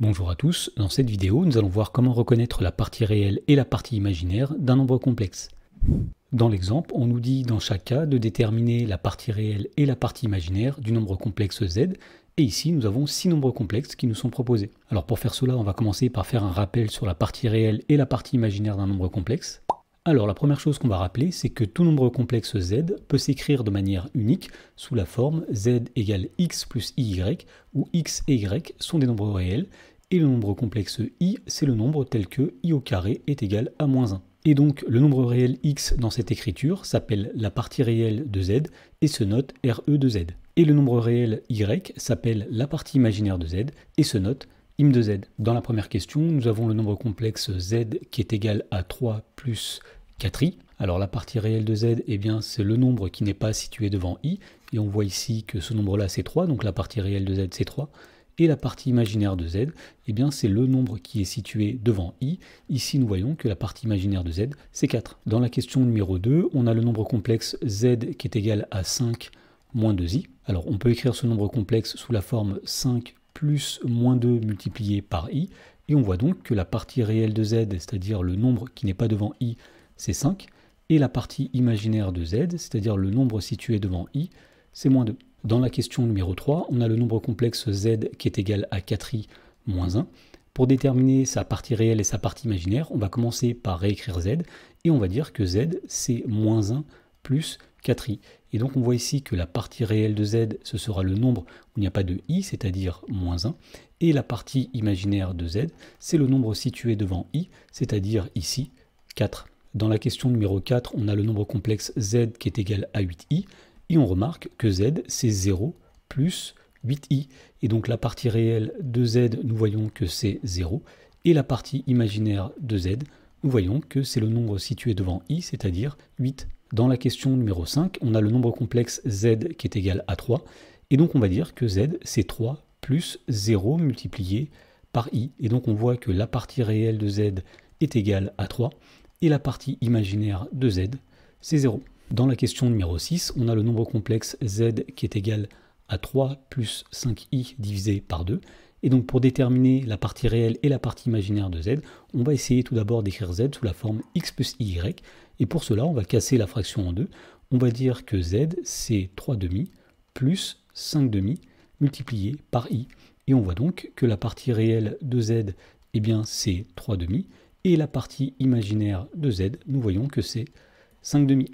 Bonjour à tous, dans cette vidéo nous allons voir comment reconnaître la partie réelle et la partie imaginaire d'un nombre complexe. Dans l'exemple, on nous dit dans chaque cas de déterminer la partie réelle et la partie imaginaire du nombre complexe z, et ici nous avons 6 nombres complexes qui nous sont proposés. Alors pour faire cela, on va commencer par faire un rappel sur la partie réelle et la partie imaginaire d'un nombre complexe. Alors la première chose qu'on va rappeler, c'est que tout nombre complexe z peut s'écrire de manière unique sous la forme z égale x plus y, où x et y sont des nombres réels, et le nombre complexe i, c'est le nombre tel que i au carré est égal à moins 1. Et donc le nombre réel x dans cette écriture s'appelle la partie réelle de z et se note RE de z. Et le nombre réel y s'appelle la partie imaginaire de z et se note im de z. Dans la première question, nous avons le nombre complexe z qui est égal à 3 plus 4i, Alors la partie réelle de z, eh bien c'est le nombre qui n'est pas situé devant i, et on voit ici que ce nombre-là c'est 3, donc la partie réelle de z c'est 3, et la partie imaginaire de z, eh bien c'est le nombre qui est situé devant i. Ici, nous voyons que la partie imaginaire de z, c'est 4. Dans la question numéro 2, on a le nombre complexe z qui est égal à 5 moins 2i. Alors, on peut écrire ce nombre complexe sous la forme 5 plus moins 2 multiplié par i, et on voit donc que la partie réelle de z, c'est-à-dire le nombre qui n'est pas devant i, c'est 5, et la partie imaginaire de z, c'est-à-dire le nombre situé devant i, c'est moins 2. Dans la question numéro 3, on a le nombre complexe z qui est égal à 4i moins 1. Pour déterminer sa partie réelle et sa partie imaginaire, on va commencer par réécrire z, et on va dire que z, c'est moins 1 plus 4i. Et donc on voit ici que la partie réelle de z, ce sera le nombre où il n'y a pas de i, c'est-à-dire moins 1. Et la partie imaginaire de z, c'est le nombre situé devant i, c'est-à-dire ici 4. Dans la question numéro 4, on a le nombre complexe z qui est égal à 8i, et on remarque que z, c'est 0 plus 8i. Et donc la partie réelle de z, nous voyons que c'est 0, et la partie imaginaire de z, nous voyons que c'est le nombre situé devant i, c'est-à-dire 8. Dans la question numéro 5, on a le nombre complexe z qui est égal à 3, et donc on va dire que z, c'est 3 plus 0 multiplié par i. Et donc on voit que la partie réelle de z est égale à 3, et la partie imaginaire de z, c'est 0. Dans la question numéro 6, on a le nombre complexe z qui est égal à 3 plus 5i divisé par 2. Et donc pour déterminer la partie réelle et la partie imaginaire de z, on va essayer tout d'abord d'écrire z sous la forme x plus y. Et pour cela, on va casser la fraction en deux. On va dire que z, c'est 3 demi plus 5 demi multiplié par i. Et on voit donc que la partie réelle de z, eh bien c'est 3 demi et la partie imaginaire de Z, nous voyons que c'est 5 demi.